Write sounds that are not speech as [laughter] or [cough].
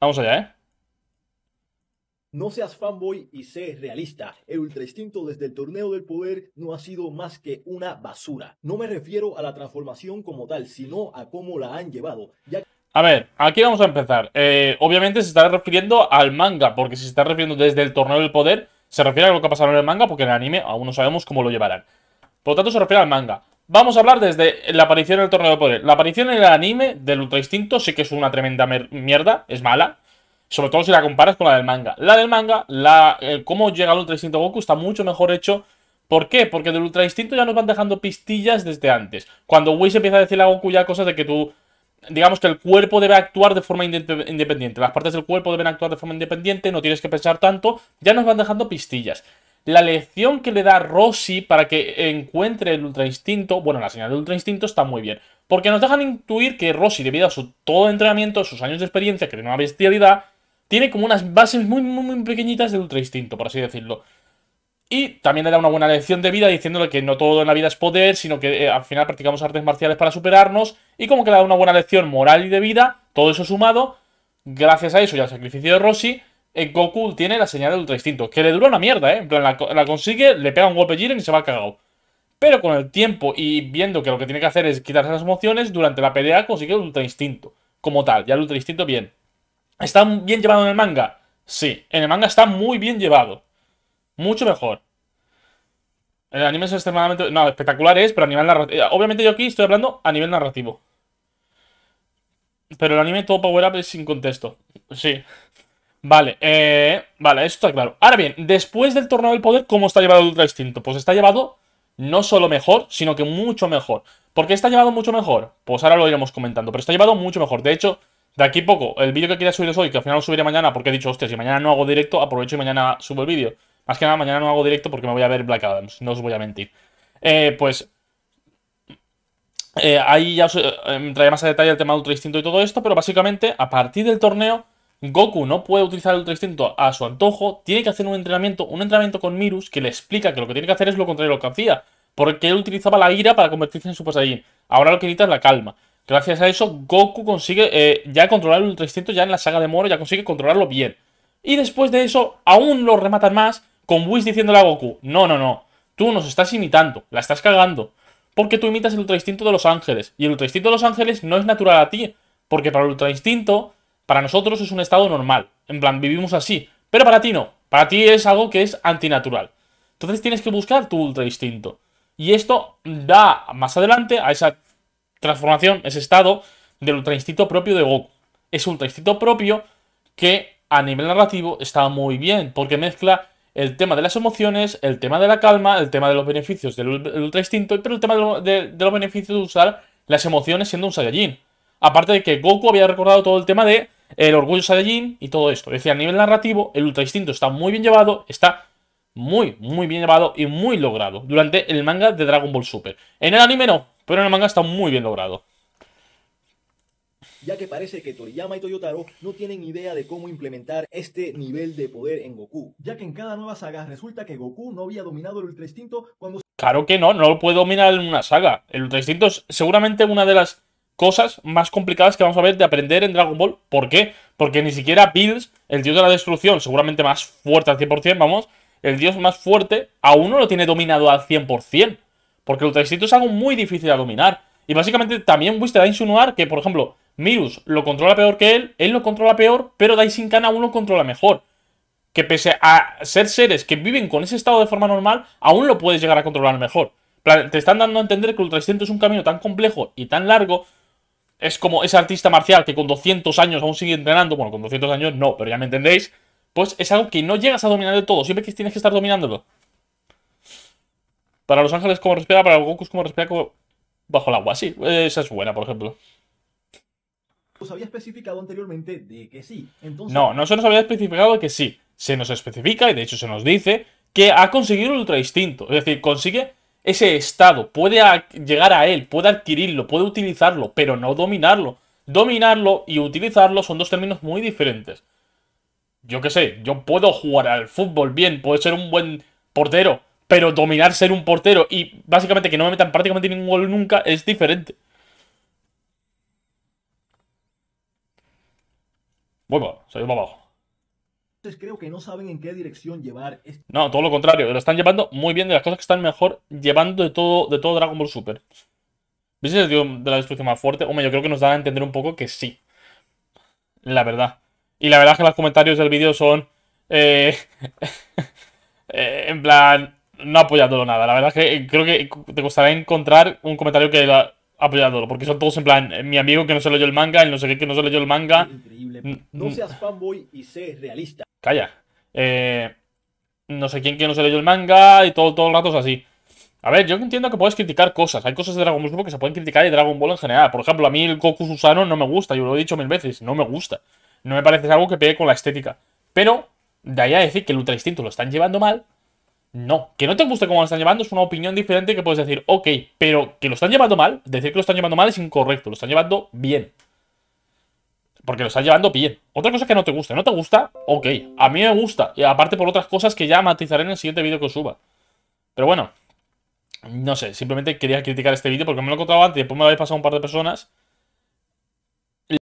Vamos allá, ¿eh? No seas fanboy y sé realista. El Ultra Instinto desde el Torneo del Poder no ha sido más que una basura. No me refiero a la transformación como tal, sino a cómo la han llevado. A ver, aquí vamos a empezar. Eh, obviamente se está refiriendo al manga, porque si se está refiriendo desde el Torneo del Poder, se refiere a lo que ha pasado en el manga, porque en el anime aún no sabemos cómo lo llevarán. Por lo tanto, se refiere al manga. Vamos a hablar desde la aparición en el torneo de poder. La aparición en el anime del Ultra Instinto sí que es una tremenda mierda, es mala. Sobre todo si la comparas con la del manga. La del manga, la, eh, cómo llega al Ultra Instinto Goku está mucho mejor hecho. ¿Por qué? Porque del Ultra Instinto ya nos van dejando pistillas desde antes. Cuando Whis empieza a decirle a Goku ya cosas de que tú... Digamos que el cuerpo debe actuar de forma independiente. Las partes del cuerpo deben actuar de forma independiente, no tienes que pensar tanto. Ya nos van dejando pistillas. La lección que le da Rossi para que encuentre el Ultra Instinto, bueno, la señal del Ultra Instinto está muy bien, porque nos dejan intuir que Rossi, debido a su todo entrenamiento, sus años de experiencia, que tiene una bestialidad, tiene como unas bases muy, muy, pequeñitas de Ultra Instinto, por así decirlo. Y también le da una buena lección de vida diciéndole que no todo en la vida es poder, sino que eh, al final practicamos artes marciales para superarnos. Y como que le da una buena lección moral y de vida, todo eso sumado, gracias a eso y al sacrificio de Rossi, eh, Goku tiene la señal de Ultra Instinto, que le dura una mierda, ¿eh? En plan, la, consigue, le pega un golpe Jiren y se va cagado. Pero con el tiempo y viendo que lo que tiene que hacer es quitarse las emociones, durante la pelea consigue el Ultra Instinto. Como tal, ya el Ultra Instinto bien. ¿Está bien llevado en el manga? Sí, en el manga está muy bien llevado. Mucho mejor. El anime es extremadamente... No, espectacular es, pero a nivel narrativo... Eh, obviamente yo aquí estoy hablando a nivel narrativo. Pero el anime todo power up es sin contexto. Sí. Vale, eh, vale, esto está claro. Ahora bien, después del torneo del poder, ¿cómo está llevado el Ultra Instinto? Pues está llevado no solo mejor, sino que mucho mejor. ¿Por qué está llevado mucho mejor? Pues ahora lo iremos comentando, pero está llevado mucho mejor. De hecho, de aquí poco, el vídeo que quería subiros hoy, que al final lo subiré mañana, porque he dicho, hostia, si mañana no hago directo, aprovecho y mañana subo el vídeo. Más que nada, mañana no hago directo porque me voy a ver Black Adams, no os voy a mentir. Eh, pues eh, ahí ya os eh, traeré más a detalle el tema de Ultra Instinto y todo esto, pero básicamente, a partir del torneo Goku no puede utilizar el Ultra Instinto a su antojo, tiene que hacer un entrenamiento, un entrenamiento con Mirus que le explica que lo que tiene que hacer es lo contrario a lo que hacía, porque él utilizaba la ira para convertirse en su pasajín... Ahora lo que necesita es la calma. Gracias a eso, Goku consigue eh, ya controlar el Ultra Instinto, ya en la saga de Moro, ya consigue controlarlo bien. Y después de eso, aún lo rematan más con Whis diciéndole a Goku, no, no, no, tú nos estás imitando, la estás cagando. Porque tú imitas el Ultra Instinto de Los Ángeles. Y el Ultra Instinto de Los Ángeles no es natural a ti. Porque para el Ultra Instinto para nosotros es un estado normal, en plan, vivimos así, pero para ti no, para ti es algo que es antinatural. Entonces tienes que buscar tu ultra instinto. Y esto da más adelante a esa transformación, ese estado del ultra instinto propio de Goku. Es ultra instinto propio que a nivel narrativo está muy bien, porque mezcla el tema de las emociones, el tema de la calma, el tema de los beneficios del ultra instinto, pero el tema de los beneficios de usar las emociones siendo un Saiyajin. Aparte de que Goku había recordado todo el tema de el orgullo Saiyajin y todo esto. decir, a nivel narrativo, el Ultra Instinto está muy bien llevado, está muy, muy bien llevado y muy logrado durante el manga de Dragon Ball Super. En el anime no, pero en el manga está muy bien logrado. Ya que parece que Toriyama y Toyotaro no tienen idea de cómo implementar este nivel de poder en Goku, ya que en cada nueva saga resulta que Goku no había dominado el Ultra Instinto cuando... Claro que no, no lo puede dominar en una saga. El Ultra Instinto es seguramente una de las cosas más complicadas que vamos a ver de aprender en Dragon Ball. ¿Por qué? Porque ni siquiera Bills, el dios de la destrucción, seguramente más fuerte al 100%, vamos, el dios más fuerte, aún no lo tiene dominado al 100%. Porque el Ultra es algo muy difícil de dominar. Y básicamente también Wister, a insinuar que, por ejemplo, Mirus lo controla peor que él, él lo controla peor, pero Daisin Khan aún lo controla mejor. Que pese a ser seres que viven con ese estado de forma normal, aún lo puedes llegar a controlar mejor. Te están dando a entender que el Ultra es un camino tan complejo y tan largo es como ese artista marcial que con 200 años aún sigue entrenando, bueno, con 200 años no, pero ya me entendéis, pues es algo que no llegas a dominar de todo, siempre que tienes que estar dominándolo. Para Los Ángeles como respira, para Goku como respira bajo el agua, sí, esa es buena, por ejemplo. Os había especificado anteriormente de que sí, No, no se nos había especificado de que sí, se nos especifica y de hecho se nos dice que ha conseguido el ultra instinto, es decir, consigue ese estado, puede llegar a él, puede adquirirlo, puede utilizarlo, pero no dominarlo. Dominarlo y utilizarlo son dos términos muy diferentes. Yo qué sé, yo puedo jugar al fútbol bien, puedo ser un buen portero, pero dominar ser un portero y básicamente que no me metan prácticamente ningún gol nunca es diferente. Bueno, se para abajo creo que no saben en qué dirección llevar. Este no, todo lo contrario, lo están llevando muy bien, de las cosas que están mejor llevando de todo, de todo Dragon Ball Super. ¿Viste el tío de la destrucción más fuerte? Hombre, yo creo que nos da a entender un poco que sí. La verdad. Y la verdad es que los comentarios del vídeo son. Eh, [laughs] eh, en plan. No apoyándolo nada. La verdad es que creo que te costará encontrar un comentario que la, apoyándolo, porque son todos en plan, mi amigo que no se leyó el manga, el no sé qué que no se leyó el manga. No mm, seas mm. fanboy y sé realista. Calla. Eh, no sé quién que no se leyó el manga y todo, todo el rato es así. A ver, yo entiendo que puedes criticar cosas. Hay cosas de Dragon Ball que se pueden criticar y Dragon Ball en general. Por ejemplo, a mí el Goku Susano no me gusta. Yo lo he dicho mil veces. No me gusta. No me parece algo que pegue con la estética. Pero, de ahí a decir que el Ultra Instinto lo están llevando mal. No. Que no te guste cómo lo están llevando es una opinión diferente que puedes decir, ok, pero que lo están llevando mal. Decir que lo están llevando mal es incorrecto. Lo están llevando bien. Porque lo estás llevando bien. Otra cosa que no te guste. ¿No te gusta? Ok. A mí me gusta. Y aparte por otras cosas que ya matizaré en el siguiente vídeo que suba. Pero bueno. No sé. Simplemente quería criticar este vídeo porque me lo he contado antes y después me lo habéis pasado un par de personas.